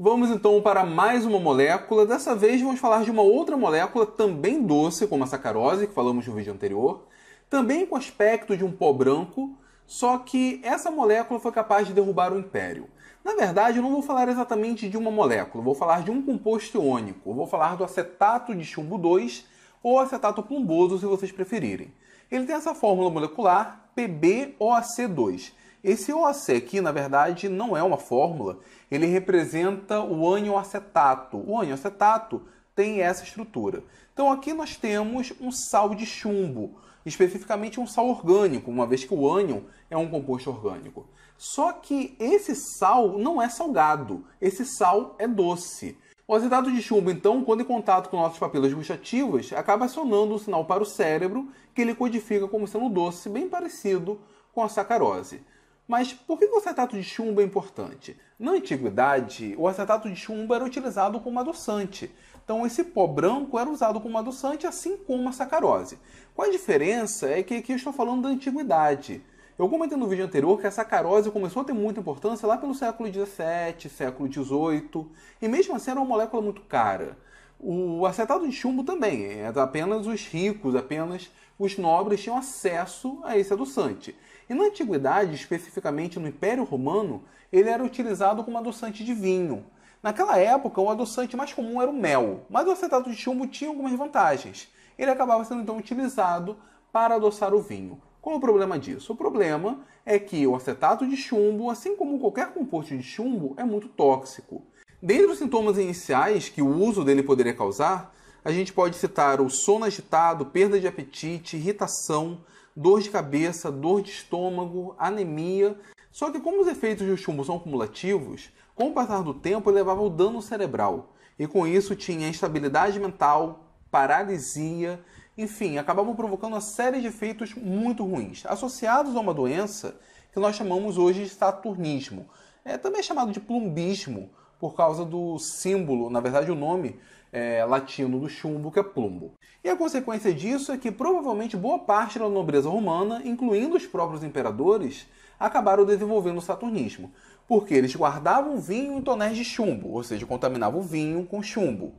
Vamos então para mais uma molécula. Dessa vez vamos falar de uma outra molécula também doce, como a sacarose, que falamos no vídeo anterior, também com aspecto de um pó branco, só que essa molécula foi capaz de derrubar o império. Na verdade, eu não vou falar exatamente de uma molécula, vou falar de um composto iônico. Eu vou falar do acetato de chumbo 2 ou acetato plumboso, se vocês preferirem. Ele tem essa fórmula molecular PbOAc2. Esse OAC aqui, na verdade, não é uma fórmula, ele representa o ânion acetato. O ânion acetato tem essa estrutura. Então aqui nós temos um sal de chumbo, especificamente um sal orgânico, uma vez que o ânion é um composto orgânico. Só que esse sal não é salgado, esse sal é doce. O acetato de chumbo, então, quando em contato com nossas papilas gustativas, acaba acionando um sinal para o cérebro que ele codifica como sendo doce, bem parecido com a sacarose. Mas por que o acetato de chumbo é importante? Na antiguidade, o acetato de chumbo era utilizado como adoçante. Então, esse pó branco era usado como adoçante, assim como a sacarose. Qual a diferença é que aqui eu estou falando da antiguidade. Eu comentei no vídeo anterior que a sacarose começou a ter muita importância lá pelo século XVII, século XVIII, e mesmo assim era uma molécula muito cara. O acetato de chumbo também, é apenas os ricos, apenas os nobres tinham acesso a esse adoçante. E na antiguidade, especificamente no Império Romano, ele era utilizado como adoçante de vinho. Naquela época, o adoçante mais comum era o mel, mas o acetato de chumbo tinha algumas vantagens. Ele acabava sendo então utilizado para adoçar o vinho. Qual o problema disso? O problema é que o acetato de chumbo, assim como qualquer composto de chumbo, é muito tóxico. Dentre os sintomas iniciais que o uso dele poderia causar, a gente pode citar o sono agitado, perda de apetite, irritação, dor de cabeça, dor de estômago, anemia. Só que como os efeitos do chumbo são cumulativos, com o passar do tempo ele levava ao dano cerebral. E com isso tinha instabilidade mental, paralisia, enfim, acabavam provocando uma série de efeitos muito ruins, associados a uma doença que nós chamamos hoje de saturnismo. É também é chamado de plumbismo, por causa do símbolo, na verdade o nome é, latino do chumbo, que é plumbo. E a consequência disso é que provavelmente boa parte da nobreza romana, incluindo os próprios imperadores, acabaram desenvolvendo o saturnismo, porque eles guardavam vinho em tonéis de chumbo, ou seja, contaminavam o vinho com chumbo.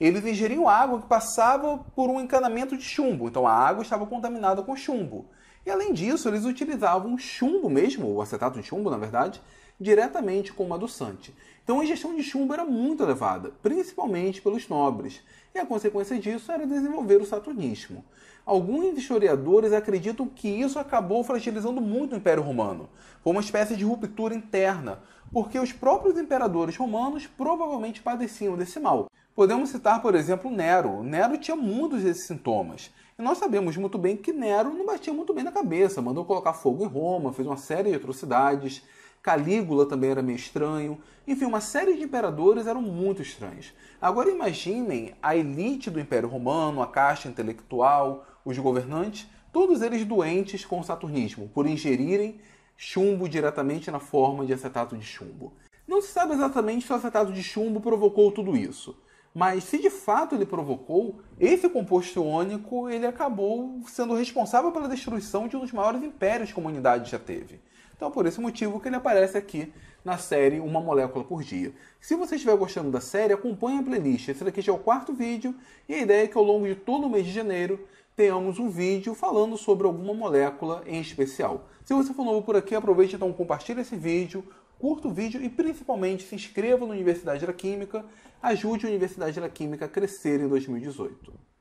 Eles ingeriam água que passava por um encanamento de chumbo, então a água estava contaminada com chumbo. E além disso, eles utilizavam chumbo mesmo, o acetato de chumbo, na verdade, diretamente como adoçante. Então a ingestão de chumbo era muito elevada, principalmente pelos nobres, e a consequência disso era desenvolver o saturnismo. Alguns historiadores acreditam que isso acabou fragilizando muito o Império Romano. Foi uma espécie de ruptura interna, porque os próprios imperadores romanos provavelmente padeciam desse mal. Podemos citar, por exemplo, Nero. Nero tinha muitos desses sintomas. E nós sabemos muito bem que Nero não batia muito bem na cabeça, mandou colocar fogo em Roma, fez uma série de atrocidades. Calígula também era meio estranho. Enfim, uma série de imperadores eram muito estranhos. Agora imaginem a elite do Império Romano, a caixa intelectual, os governantes, todos eles doentes com o saturnismo, por ingerirem chumbo diretamente na forma de acetato de chumbo. Não se sabe exatamente se o acetato de chumbo provocou tudo isso mas se de fato ele provocou, esse composto iônico ele acabou sendo responsável pela destruição de um dos maiores impérios que a humanidade já teve. Então, por esse motivo que ele aparece aqui na série Uma Molécula por Dia. Se você estiver gostando da série, acompanhe a playlist. Esse daqui já é o quarto vídeo e a ideia é que ao longo de todo o mês de janeiro tenhamos um vídeo falando sobre alguma molécula em especial. Se você for novo por aqui, aproveite então compartilhe esse vídeo, curta o vídeo e principalmente se inscreva na Universidade da Química, ajude a Universidade da Química a crescer em 2018.